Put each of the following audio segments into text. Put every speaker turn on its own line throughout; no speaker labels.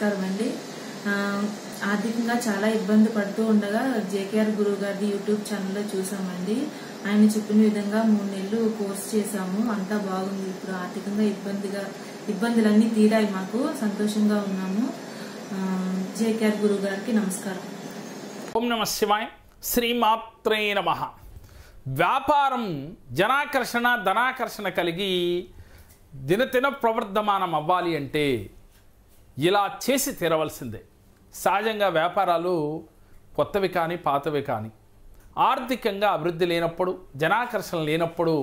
నమస్కారం అండి ఆర్థికంగా చాలా ఇబ్బంది పడుతూ ఉండగా జేకేఆర్ గురువు గారి యూట్యూబ్ ఛానల్లో చూసామండి ఆయన చెప్పిన విధంగా మూడు నెలలు కోర్స్ చేశాము అంతా బాగుంది ఇప్పుడు ఆర్థికంగా ఇబ్బందిగా ఇబ్బందులన్నీ తీరాయి మాకు సంతోషంగా ఉన్నాము జేకేఆర్ గురువు గారికి నమస్కారం
ఓం నమ శివాయ శ్రీమాత్రే నమ వ్యాపారం జనాకర్షణ ధనాకర్షణ కలిగి దినదిన ప్రవర్ధమానం అవ్వాలి అంటే ఇలా చేసి తీరవలసిందే సహజంగా వ్యాపారాలు కొత్తవి కానీ పాతవి కానీ ఆర్థికంగా అభివృద్ధి లేనప్పుడు జనాకర్షణ లేనప్పుడు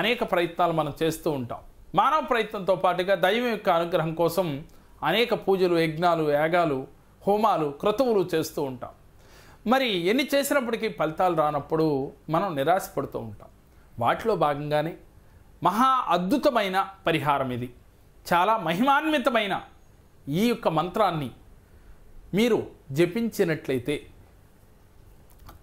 అనేక ప్రయత్నాలు మనం చేస్తూ ఉంటాం మానవ ప్రయత్నంతో పాటుగా దైవం యొక్క అనుగ్రహం కోసం అనేక పూజలు యజ్ఞాలు యాగాలు హోమాలు క్రతువులు చేస్తూ ఉంటాం మరి ఎన్ని చేసినప్పటికీ ఫలితాలు రానప్పుడు మనం నిరాశపడుతూ ఉంటాం వాటిలో భాగంగానే మహా అద్భుతమైన పరిహారం ఇది చాలా మహిమాన్వితమైన ఈ యొక్క మంత్రాన్ని మీరు జపించినట్లయితే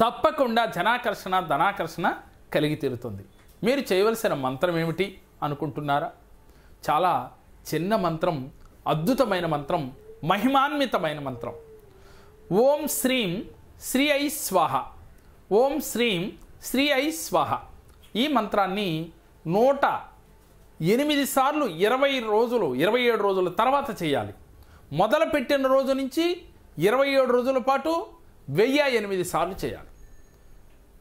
తప్పకుండా జనాకర్షణ ధనాకర్షణ కలిగి తీరుతుంది మీరు చేయవలసిన మంత్రం ఏమిటి అనుకుంటున్నారా చాలా చిన్న మంత్రం అద్భుతమైన మంత్రం మహిమాన్వితమైన మంత్రం ఓం శ్రీం శ్రీ ఐ స్వాహ ఓం శ్రీం శ్రీ ఐ స్వాహ ఈ మంత్రాన్ని నూట ఎనిమిది సార్లు ఇరవై రోజులు ఇరవై ఏడు రోజుల తర్వాత చేయాలి మొదలుపెట్టిన రోజు నుంచి ఇరవై ఏడు రోజుల పాటు వెయ్యి ఎనిమిది సార్లు చేయాలి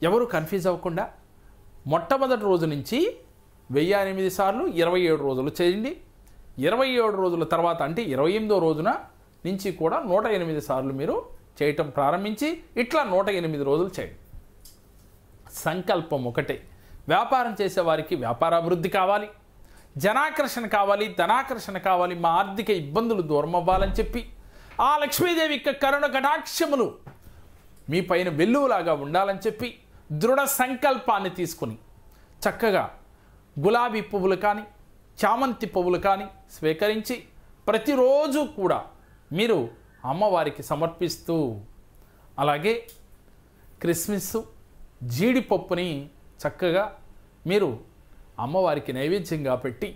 ఎవరు కన్ఫ్యూజ్ అవ్వకుండా మొట్టమొదటి రోజు నుంచి వెయ్యి ఎనిమిది సార్లు ఇరవై ఏడు రోజులు చేయండి ఇరవై ఏడు రోజుల తర్వాత అంటే ఇరవై ఎనిమిదో రోజున నుంచి కూడా నూట ఎనిమిది సార్లు మీరు చేయటం ప్రారంభించి ఇట్లా నూట ఎనిమిది రోజులు చేయండి సంకల్పం ఒకటే వ్యాపారం చేసేవారికి వ్యాపారాభివృద్ధి కావాలి జనాకర్షణ కావాలి ధనాకర్షణ కావాలి మా ఆర్థిక ఇబ్బందులు దూరం అవ్వాలని చెప్పి ఆ లక్ష్మీదేవి యొక్క కరుణ కటాక్షములు మీ పైన వెల్లువలాగా ఉండాలని చెప్పి దృఢ సంకల్పాన్ని తీసుకుని చక్కగా గులాబీ పువ్వులు కానీ చామంతి పువ్వులు కానీ స్వీకరించి ప్రతిరోజు కూడా మీరు అమ్మవారికి సమర్పిస్తూ అలాగే క్రిస్మస్ జీడిపప్పుని చక్కగా మీరు అమ్మవారికి నైవేద్యంగా పెట్టి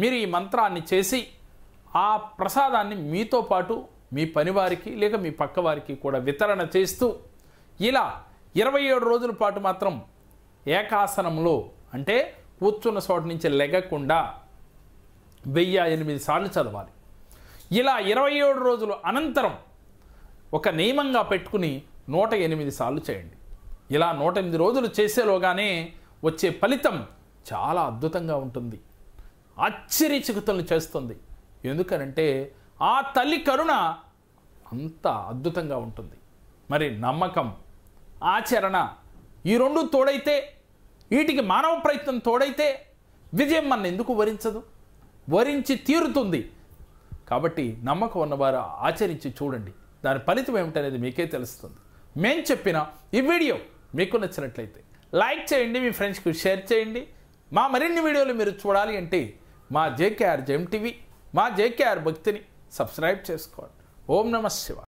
మీరు ఈ మంత్రాన్ని చేసి ఆ ప్రసాదాన్ని మీతో పాటు మీ పనివారికి లేక మీ పక్కవారికి కూడా వితరణ చేస్తూ ఇలా ఇరవై ఏడు రోజుల పాటు మాత్రం ఏకాసనంలో అంటే కూర్చున్న చోట నుంచి లెగకుండా వెయ్యి ఎనిమిది సార్లు చదవాలి ఇలా ఇరవై ఏడు రోజులు అనంతరం ఒక నియమంగా పెట్టుకుని నూట ఎనిమిది సార్లు చేయండి ఇలా నూట ఎనిమిది రోజులు చేసేలోగానే వచ్చే ఫలితం చాలా అద్భుతంగా ఉంటుంది ఆశ్చర్యచకుతలను చేస్తుంది ఎందుకనంటే ఆ తల్లి కరుణ అంత అద్భుతంగా ఉంటుంది మరి నమ్మకం ఆచరణ ఈ రెండు తోడైతే వీటికి మానవ ప్రయత్నం తోడైతే విజయం మన ఎందుకు వరించదు వరించి తీరుతుంది కాబట్టి నమ్మకం ఉన్నవారు ఆచరించి చూడండి దాని ఫలితం ఏమిటనేది మీకే తెలుస్తుంది మేము చెప్పిన ఈ వీడియో మీకు నచ్చినట్లయితే లైక్ చేయండి మీ ఫ్రెండ్స్కి షేర్ చేయండి మా మరిన్ని వీడియోలు మీరు చూడాలి అంటే మా జేకేఆర్ జెమ్ టీవీ మా జేకేఆర్ భక్తిని సబ్స్క్రైబ్ చేసుకోండి ఓం నమ శివ